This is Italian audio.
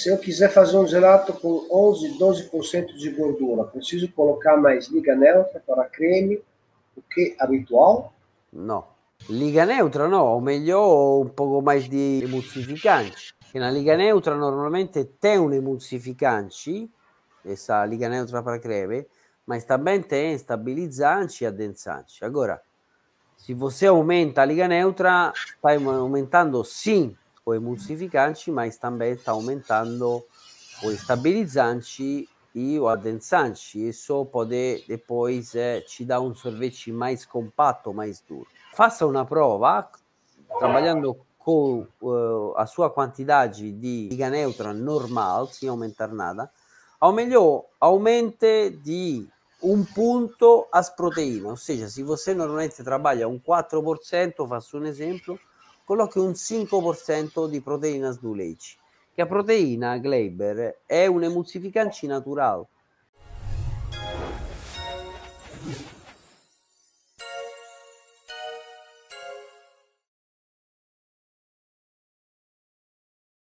Se eu quiser fazer um gelato com 11, 12% de gordura, preciso colocar mais liga neutra para creme, do que é habitual? Não. Liga neutra no, ou meglio un poco mais di emulsificanti. Che la liga neutra normalmente tem un emulsificanti, essa liga neutra para creme, mas também tem stabilizzanti e addensanti. Agora, se você aumenta a liga neutra, está aumentando sim può emulsificarci, ma também está aumentando o estabilizanci e o addensanci. Isso pode depois eh, ci dar un sorvete mais scompatto, mais duro. Faça una prova trabalhando con uh, a sua quantidade di liga neutra normal, si aumenta nada, o meglio, aumente di un punto as proteina, ossia se você normalmente trabalha un 4%, faccio un esempio, collochi un 5% di proteina sdu-leci. Che a proteina, Gleiber, è un emulsificante naturale